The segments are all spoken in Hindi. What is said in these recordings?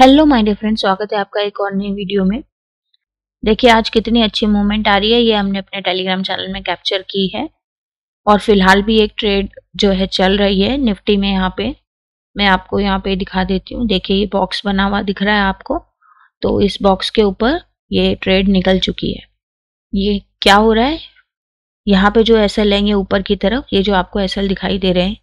हेलो माय डियर फ्रेंड स्वागत है आपका एक और नई वीडियो में देखिए आज कितनी अच्छी मूवमेंट आ रही है ये हमने अपने टेलीग्राम चैनल में कैप्चर की है और फिलहाल भी एक ट्रेड जो है चल रही है निफ्टी में यहाँ पे मैं आपको यहाँ पे दिखा देती हूँ देखिए ये बॉक्स बना हुआ दिख रहा है आपको तो इस बॉक्स के ऊपर ये ट्रेड निकल चुकी है ये क्या हो रहा है यहाँ पे जो एस एल ये ऊपर की तरफ ये जो आपको एस दिखाई दे रहे हैं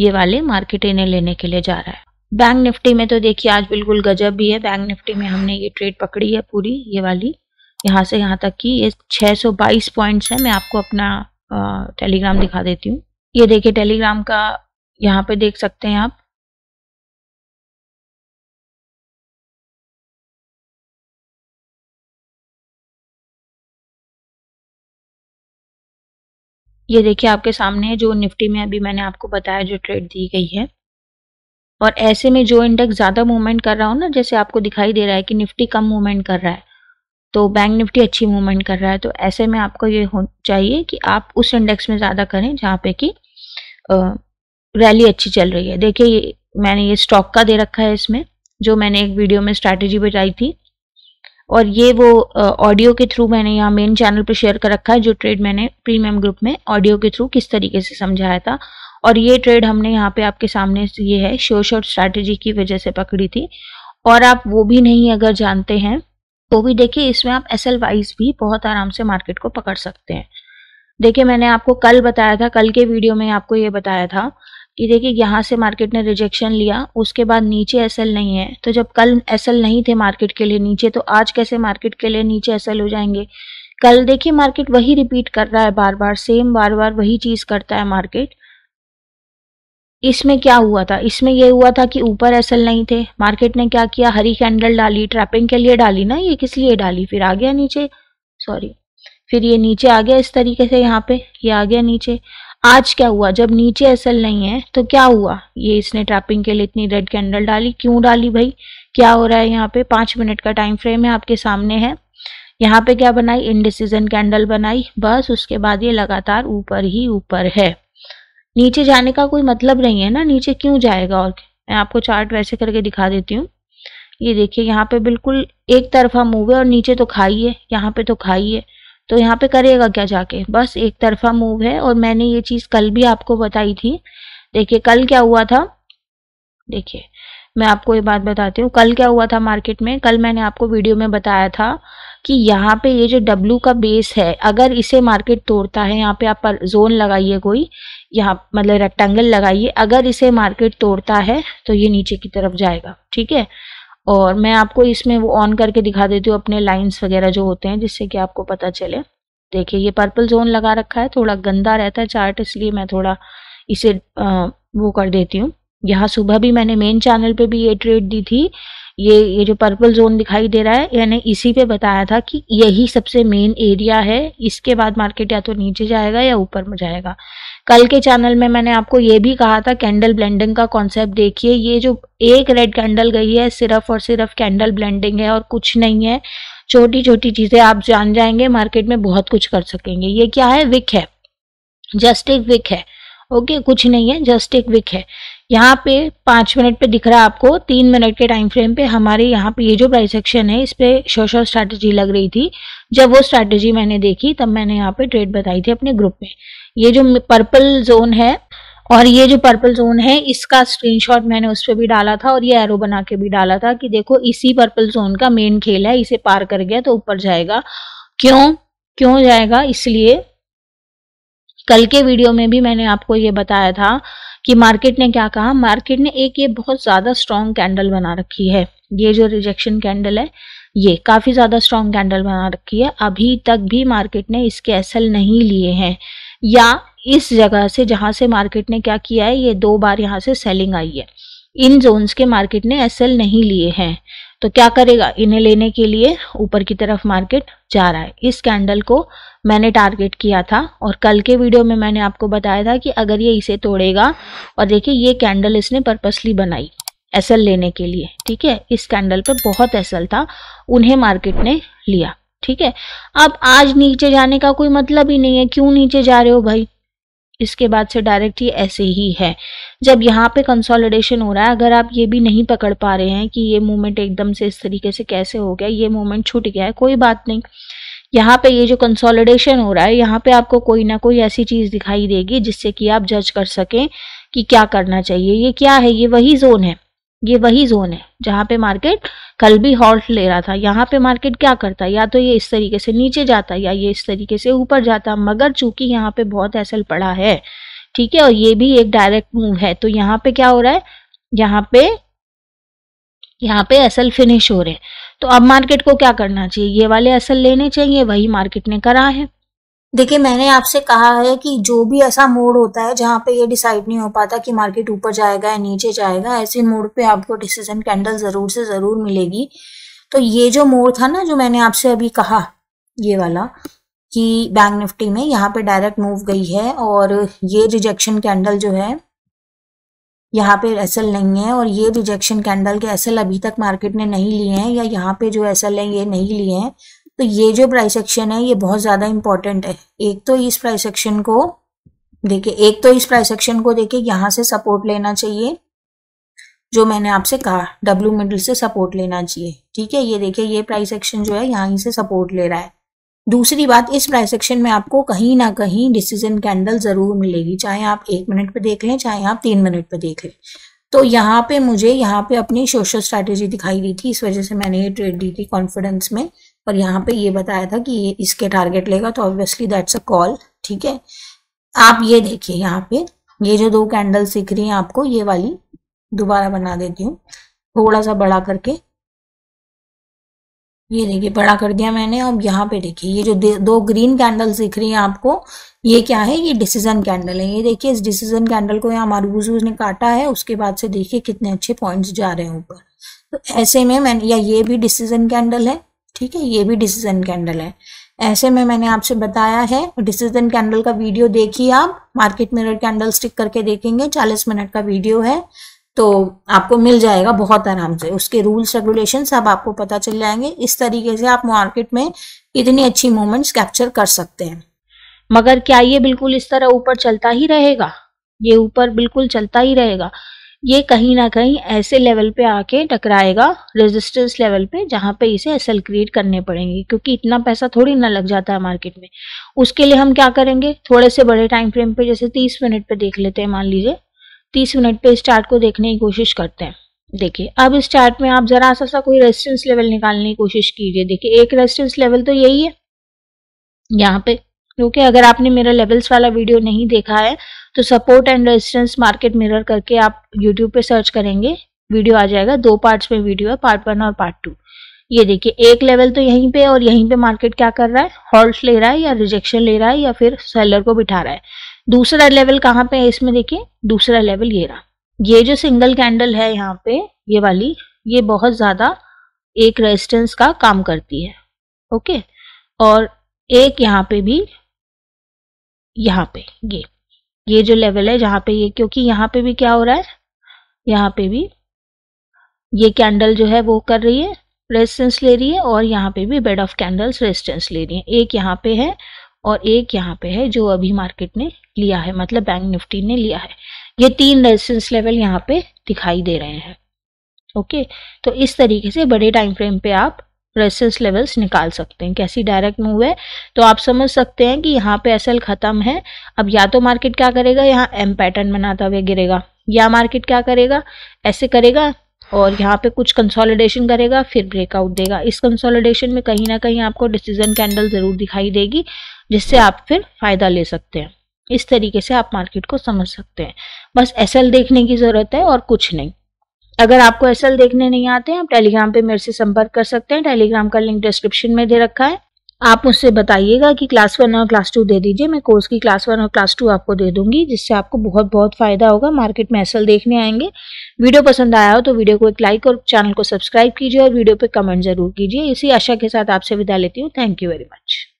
ये वाले मार्केट इन्हें लेने के लिए जा रहा है बैंक निफ्टी में तो देखिए आज बिल्कुल गजब भी है बैंक निफ्टी में हमने ये ट्रेड पकड़ी है पूरी ये वाली यहाँ से यहाँ तक की ये 622 पॉइंट्स है मैं आपको अपना टेलीग्राम दिखा देती हूँ ये देखिए टेलीग्राम का यहाँ पे देख सकते हैं आप ये देखिए आपके सामने है जो निफ्टी में अभी मैंने आपको बताया जो ट्रेड दी गई है और ऐसे में जो इंडेक्स ज़्यादा मूवमेंट कर रहा हो ना जैसे आपको दिखाई दे रहा है कि निफ्टी कम मूवमेंट कर रहा है तो बैंक निफ्टी अच्छी मूवमेंट कर रहा है तो ऐसे में आपको ये हो चाहिए कि आप उस इंडेक्स में ज़्यादा करें जहाँ पे कि रैली अच्छी चल रही है देखिए ये मैंने ये स्टॉक का दे रखा है इसमें जो मैंने एक वीडियो में स्ट्रैटेजी बताई थी और ये वो ऑडियो के थ्रू मैंने यहाँ मेन चैनल पर शेयर कर रखा है जो ट्रेड मैंने प्रीमियम ग्रुप में ऑडियो के थ्रू किस तरीके से समझाया था और ये ट्रेड हमने यहाँ पे आपके सामने ये है शो शॉर्ट स्ट्रैटेजी की वजह से पकड़ी थी और आप वो भी नहीं अगर जानते हैं तो भी देखिए इसमें आप एस वाइज भी बहुत आराम से मार्केट को पकड़ सकते हैं देखिए मैंने आपको कल बताया था कल के वीडियो में आपको ये बताया था कि देखिए यहाँ से मार्केट ने रिजेक्शन लिया उसके बाद नीचे एसएल नहीं है तो जब कल एसएल नहीं थे मार्केट के लिए नीचे तो आज कैसे मार्केट के लिए नीचे एसएल हो जाएंगे कल देखिए मार्केट वही रिपीट कर रहा है बार बार सेम बार बार वही चीज़ करता है मार्केट इसमें क्या हुआ था इसमें यह हुआ था कि ऊपर एसल नहीं थे मार्केट ने क्या किया हरी कैंडल डाली ट्रैपिंग के लिए डाली ना ये किस लिए डाली फिर आ गया नीचे सॉरी फिर ये नीचे आ गया इस तरीके से यहाँ पे ये आ गया नीचे आज क्या हुआ जब नीचे एसल नहीं है तो क्या हुआ ये इसने ट्रैपिंग के लिए इतनी रेड कैंडल डाली क्यों डाली भाई क्या हो रहा है यहाँ पे पाँच मिनट का टाइम फ्रेम है आपके सामने है यहाँ पे क्या बनाई इनडिसीजन कैंडल बनाई बस उसके बाद ये लगातार ऊपर ही ऊपर है नीचे जाने का कोई मतलब नहीं है ना नीचे क्यों जाएगा और मैं आपको चार्ट वैसे करके दिखा देती हूँ ये देखिए यहाँ पे बिल्कुल एक तरफा मूव है और नीचे तो खाई है यहाँ पे तो खाई है तो यहाँ पे करेगा क्या जाके बस एक तरफा मूव है और मैंने ये चीज़ कल भी आपको बताई थी देखिए कल क्या हुआ था देखिए मैं आपको ये बात बताती हूँ कल क्या हुआ था मार्केट में कल मैंने आपको वीडियो में बताया था कि यहाँ पे ये जो डब्ल्यू का बेस है अगर इसे मार्केट तोड़ता है यहाँ पे आप जोन लगाइए कोई यहाँ मतलब रेक्टेंगल लगाइए अगर इसे मार्केट तोड़ता है तो ये नीचे की तरफ जाएगा ठीक है और मैं आपको इसमें वो ऑन करके दिखा देती हूँ अपने लाइंस वगैरह जो होते हैं जिससे कि आपको पता चले देखिए ये पर्पल जोन लगा रखा है थोड़ा गंदा रहता है चार्ट इसलिए मैं थोड़ा इसे आ, वो कर देती हूँ यहाँ सुबह भी मैंने मेन चैनल पे भी ये ट्रेड दी थी ये ये जो पर्पल जोन दिखाई दे रहा है यानी इसी पे बताया था कि यही सबसे मेन एरिया है इसके बाद मार्केट या तो नीचे जाएगा या ऊपर में जाएगा कल के चैनल में मैंने आपको ये भी कहा था कैंडल ब्लेंडिंग का कॉन्सेप्ट देखिए ये जो एक रेड कैंडल गई है सिर्फ और सिर्फ कैंडल ब्लेंडिंग है और कुछ नहीं है छोटी छोटी चीज़ें आप जान जाएंगे मार्केट में बहुत कुछ कर सकेंगे ये क्या है विक है जस्ट एक विक है ओके कुछ नहीं है जस्ट एक विक है यहाँ पे पांच मिनट पे दिख रहा है आपको तीन मिनट के टाइम फ्रेम पे हमारे यहाँ पे ये जो प्राइस एक्शन है इस शोर शोर स्ट्रैटेजी लग रही थी जब वो स्ट्रैटेजी मैंने देखी तब मैंने यहाँ पे ट्रेड बताई थी अपने ग्रुप में ये जो पर्पल जोन है और ये जो पर्पल जोन है इसका स्क्रीनशॉट मैंने उस पर भी डाला था और ये एरो बना के भी डाला था कि देखो इसी पर्पल जोन का मेन खेल है इसे पार कर गया तो ऊपर जाएगा क्यों क्यों जाएगा इसलिए कल के वीडियो में भी मैंने आपको ये बताया था कि मार्केट ने क्या कहा मार्केट ने एक ये बहुत ज़्यादा स्ट्रांग कैंडल बना रखी है ये जो रिजेक्शन कैंडल है ये काफ़ी ज़्यादा स्ट्रांग कैंडल बना रखी है अभी तक भी मार्केट ने इसके एसएल नहीं लिए हैं या इस जगह से जहाँ से मार्केट ने क्या किया है ये दो बार यहाँ से सेलिंग आई है इन जोन्स के मार्केट ने एस नहीं लिए हैं तो क्या करेगा इन्हें लेने के लिए ऊपर की तरफ मार्केट जा रहा है इस कैंडल को मैंने टारगेट किया था और कल के वीडियो में मैंने आपको बताया था कि अगर ये इसे तोड़ेगा और देखिए ये कैंडल इसने पर्पसली बनाई एस लेने के लिए ठीक है इस कैंडल पर बहुत एस था उन्हें मार्केट ने लिया ठीक है अब आज नीचे जाने का कोई मतलब ही नहीं है क्यों नीचे जा रहे हो भाई इसके बाद से डायरेक्ट ये ऐसे ही है जब यहाँ पे कंसोलिडेशन हो रहा है अगर आप ये भी नहीं पकड़ पा रहे हैं कि ये मूवमेंट एकदम से इस तरीके से कैसे हो गया ये मूवमेंट छूट गया है कोई बात नहीं यहाँ पे ये जो कंसोलिडेशन हो रहा है यहाँ पे आपको कोई ना कोई ऐसी चीज दिखाई देगी जिससे कि आप जज कर सकें कि क्या करना चाहिए ये क्या है ये वही जोन है ये वही जोन है जहाँ पे मार्केट कल भी हॉल्ट ले रहा था यहाँ पे मार्केट क्या करता या तो ये इस तरीके से नीचे जाता या ये इस तरीके से ऊपर जाता मगर चूंकि यहाँ पे बहुत एसल पड़ा है ठीक है और ये भी एक डायरेक्ट मूव है तो यहाँ पे क्या हो रहा है यहाँ पे यहाँ पे एसल फिनिश हो रहे हैं तो अब मार्केट को क्या करना चाहिए ये वाले असल लेने चाहिए वही मार्केट ने करा है देखिए मैंने आपसे कहा है कि जो भी ऐसा मोड होता है जहां पे ये डिसाइड नहीं हो पाता कि मार्केट ऊपर जाएगा या नीचे जाएगा ऐसे मोड पे आपको डिसीजन कैंडल ज़रूर से ज़रूर मिलेगी तो ये जो मोड था ना जो मैंने आपसे अभी कहा ये वाला कि बैंक निफ्टी में यहाँ पे डायरेक्ट मूव गई है और ये रिजेक्शन कैंडल जो है यहाँ पे एस नहीं है और ये रिजेक्शन कैंडल के एस अभी तक मार्केट ने नहीं लिए हैं या यहाँ पे जो एस है ये नहीं लिए हैं तो ये जो प्राइस एक्शन है ये बहुत ज़्यादा इंपॉर्टेंट है एक तो इस प्राइस एक्शन को देखिए एक तो इस प्राइस एक्शन को देखिए यहां से सपोर्ट लेना चाहिए जो मैंने आपसे कहा डब्ल्यू मिडल से सपोर्ट लेना चाहिए ठीक है ये देखिए ये प्राइस एक्शन जो है यहाँ से सपोर्ट ले रहा है दूसरी बात इस प्राइस एक्शन में आपको कहीं ना कहीं डिसीजन कैंडल ज़रूर मिलेगी चाहे आप एक मिनट पे देख लें चाहे आप तीन मिनट पे देख लें तो यहाँ पे मुझे यहाँ पे अपनी सोशल स्ट्रेटेजी दिखाई दी थी इस वजह से मैंने ये ट्रेड दी थी कॉन्फिडेंस में और यहाँ पे ये बताया था कि ये इसके टारगेट लेगा तो ऑब्वियसली दैट्स अ कॉल ठीक है आप ये देखिए यहाँ पे ये जो दो कैंडल सीख रही हैं आपको ये वाली दोबारा बना देती हूँ थोड़ा सा बड़ा करके ये देखिए बड़ा कर दिया मैंने अब यहाँ पे देखिए ये जो दो ग्रीन कैंडल दिख रही हैं आपको ये क्या है ये डिसीजन कैंडल है ये देखिए इस डिसीजन कैंडल को यहाँ मारूज ने काटा है उसके बाद से देखिए कितने अच्छे पॉइंट्स जा रहे हैं ऊपर तो ऐसे में मैंने या ये भी डिसीजन कैंडल है ठीक है ये भी डिसीजन कैंडल है ऐसे में मैंने आपसे बताया है डिसीजन कैंडल का वीडियो देखिए आप मार्केट मिरर कैंडल स्टिक करके देखेंगे चालीस मिनट का वीडियो है तो आपको मिल जाएगा बहुत आराम से उसके रूल्स रेगुलेशन सब आपको पता चल जाएंगे इस तरीके से आप मार्केट में इतनी अच्छी मोमेंट्स कैप्चर कर सकते हैं मगर क्या ये बिल्कुल इस तरह ऊपर चलता ही रहेगा ये ऊपर बिल्कुल चलता ही रहेगा ये कहीं ना कहीं ऐसे लेवल पे आके टकराएगा रेजिस्टेंस लेवल पे जहाँ पे इसे एसएल क्रिएट करने पड़ेंगे क्योंकि इतना पैसा थोड़ी ना लग जाता है मार्केट में उसके लिए हम क्या करेंगे थोड़े से बड़े टाइम फ्रेम पे जैसे तीस मिनट पे देख लेते हैं मान लीजिए तीस मिनट पे इस चार्ट को देखने की कोशिश करते हैं देखिए अब इस चार्ट में आप जरा सा सा कोई रेजिस्टेंस लेवल निकालने की कोशिश कीजिए देखिए एक रेजिस्टेंस लेवल तो यही है यहाँ पे क्योंकि अगर आपने मेरा लेवल्स वाला वीडियो नहीं देखा है तो support and resistance market mirror करके आप यूट्यूब पे सर्च करेंगे वीडियो आ जाएगा दो पार्ट्स में वीडियो है पार्ट वन और पार्ट टू ये देखिए एक लेवल तो यहीं पे और यहीं पे मार्केट क्या कर रहा है हॉल्ट ले रहा है या रिजेक्शन ले रहा है या फिर सेलर को बिठा रहा है दूसरा लेवल कहाँ पे है इसमें देखिए दूसरा लेवल ये रहा ये जो सिंगल कैंडल है यहाँ पे ये वाली ये बहुत ज़्यादा एक रेजिस्टेंस का काम करती है ओके और एक यहाँ पे भी यहाँ पे ये ये जो लेवल है जहाँ पे ये क्योंकि यहाँ पे भी क्या हो रहा है यहाँ पे भी ये कैंडल जो है वो कर रही है रेजिस्टेंस ले रही है और यहाँ पे भी बेड ऑफ कैंडल्स रेजिस्टेंस ले रही है एक यहाँ पे है और एक यहाँ पे है जो अभी मार्केट ने लिया है मतलब बैंक निफ्टी ने लिया है ये तीन रेजिस्टेंस लेवल यहाँ पे दिखाई दे रहे हैं ओके तो इस तरीके से बड़े टाइम फ्रेम पे आप रेसेस लेवल्स निकाल सकते हैं कैसी डायरेक्ट मूव है तो आप समझ सकते हैं कि यहाँ पे एसएल ख़त्म है अब या तो मार्केट क्या करेगा यहाँ एम पैटर्न बनाता हुआ गिरेगा या मार्केट क्या करेगा ऐसे करेगा और यहाँ पे कुछ कंसोलिडेशन करेगा फिर ब्रेकआउट देगा इस कंसोलिडेशन में कहीं ना कहीं आपको डिसीजन कैंडल ज़रूर दिखाई देगी जिससे आप फिर फ़ायदा ले सकते हैं इस तरीके से आप मार्केट को समझ सकते हैं बस एसएल देखने की ज़रूरत है और कुछ नहीं अगर आपको एस देखने नहीं आते हैं आप टेलीग्राम पे मेरे से संपर्क कर सकते हैं टेलीग्राम का लिंक डिस्क्रिप्शन में दे रखा है आप मुझसे बताइएगा कि क्लास वन और क्लास टू दे दीजिए मैं कोर्स की क्लास वन और क्लास टू आपको दे दूंगी जिससे आपको बहुत बहुत फायदा होगा मार्केट में एसएल देखने आएंगे वीडियो पसंद आया हो तो वीडियो को एक लाइक और चैनल को सब्सक्राइब कीजिए और वीडियो पे कमेंट जरूर कीजिए इसी आशा के साथ आपसे विदा लेती हूँ थैंक यू वेरी मच